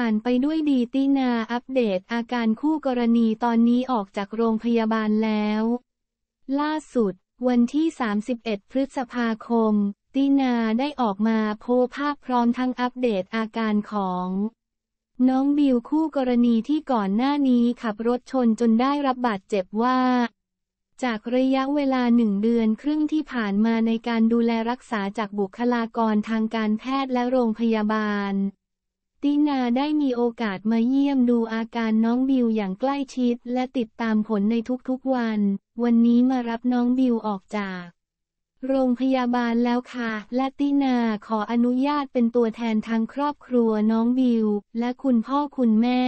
ผ่านไปด้วยดีตินาอัปเดตอาการคู่กรณีตอนนี้ออกจากโรงพยาบาลแล้ว ล่าสุดวันที่ 31 พฤษภาคมตินาได้ออกมาโพภาพพร้อมทั้งอัปเดตอาการของ น้องบิวคู่กรณีที่ก่อนหน้านี้ขับรถชนจนได้รับบาดเจ็บว่า จากระยะเวลาหนึ่งเดือนครึ่งที่ผ่านมาในการดูแลรักษาจากบุคลากรทางการแพทย์และโรงพยาบาลตินาได้มีโอกาสมาเยี่ยมดูอาการน้องบิวอย่างใกล้ชิด และติดตามผลในทุก ๆ วัน วันนี้มารับน้องบิวออกจาก โรงพยาบาลแล้วค่ะ และตินาขออนุญาตเป็นตัวแทนทางครอบครัวน้องบิว และคุณพ่อคุณแม่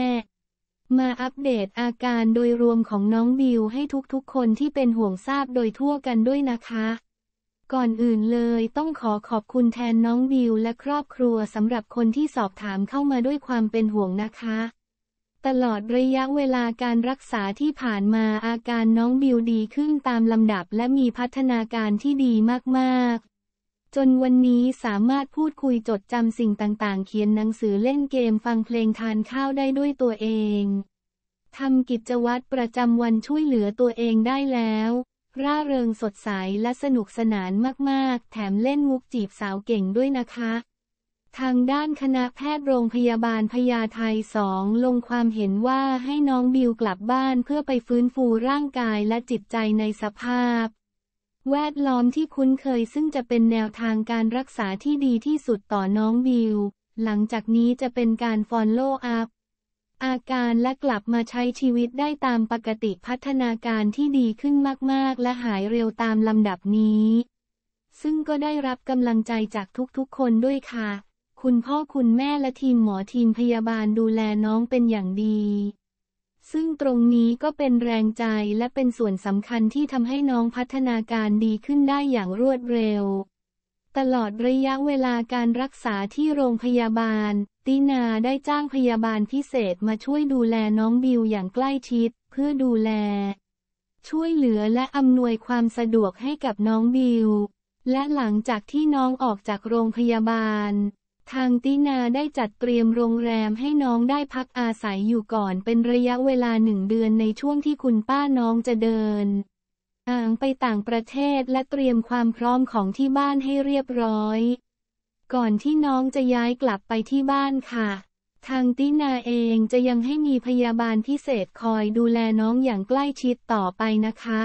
มาอัปเดตอาการโดยรวมของน้องบิวให้ทุกๆ คนที่เป็นห่วงทราบโดยทั่วกันด้วยนะคะก่อนอื่นเลยต้องขอขอบคุณแทนน้องวิวและครอบครัวสำหรับคนที่สอบถามเข้ามาด้วยความเป็นห่วงนะคะ ตลอดระยะเวลาการรักษาที่ผ่านมาอาการน้องบิวดีขึ้นตามลำดับและมีพัฒนาการที่ดีมากๆ จนวันนี้สามารถพูดคุยจดจำสิ่งต่าง ๆ เขียนหนังสือเล่นเกมฟังเพลงทานข้าวได้ด้วยตัวเองทำกิจวัตรประจำวันช่วยเหลือตัวเองได้แล้วร่าเริงสดใสและสนุกสนานมาก ๆ แถมเล่นมุกจีบสาวเก่งด้วยนะคะ ทางด้านคณะแพทย์โรงพยาบาลพญาไทสอง ลงความเห็นว่าให้น้องบิวกลับบ้านเพื่อไปฟื้นฟูร่างกายและจิตใจในสภาพ แวดล้อมที่คุ้นเคยซึ่งจะเป็นแนวทางการรักษาที่ดีที่สุดต่อน้องบิว หลังจากนี้จะเป็นการฟอลโล่อัพอาการและกลับมาใช้ชีวิตได้ตามปกติพัฒนาการที่ดีขึ้นมากๆและหายเร็วตามลำดับนี้ ซึ่งก็ได้รับกำลังใจจากทุก ๆ คนด้วยค่ะ คุณพ่อคุณแม่และทีมหมอทีมพยาบาลดูแลน้องเป็นอย่างดี ซึ่งตรงนี้ก็เป็นแรงใจและเป็นส่วนสำคัญที่ทำให้น้องพัฒนาการดีขึ้นได้อย่างรวดเร็ว ตลอดระยะเวลาการรักษาที่โรงพยาบาลตินาได้จ้างพยาบาลพิเศษมาช่วยดูแลน้องบิวอย่างใกล้ชิด เพื่อดูแล ช่วยเหลือและอำนวยความสะดวกให้กับน้องบิว และหลังจากที่น้องออกจากโรงพยาบาล ทางตินาได้จัดเตรียมโรงแรมให้น้องได้พักอาศัยอยู่ก่อนเป็นระยะเวลาหนึ่งเดือนในช่วงที่คุณป้าน้องจะเดินทางไปต่างประเทศและเตรียมความพร้อมของที่บ้านให้เรียบร้อยก่อนที่น้องจะย้ายกลับไปที่บ้านค่ะ ทางตินาเองจะยังให้มีพยาบาลพิเศษคอยดูแลน้องอย่างใกล้ชิดต่อไปนะคะ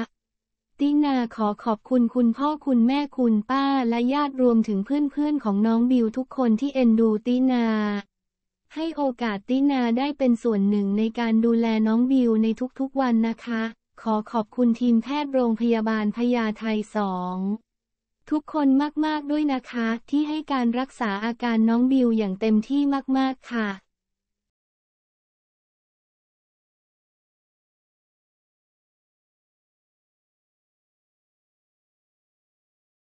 ตินาขอขอบคุณคุณพ่อคุณแม่คุณป้าและญาติรวมถึงเพื่อน ๆของน้องบิวทุกคนที่เอ็นดูตินา ให้โอกาสตินาได้เป็นส่วนหนึ่งในการดูแลน้องบิวในทุกๆวันนะคะ ขอขอบคุณทีมแพทย์โรงพยาบาลพญาไทสองทุกคนมากๆ ด้วยนะคะ ที่ให้การรักษาอาการน้องบิวอย่างเต็มที่มาก ๆ ค่ะ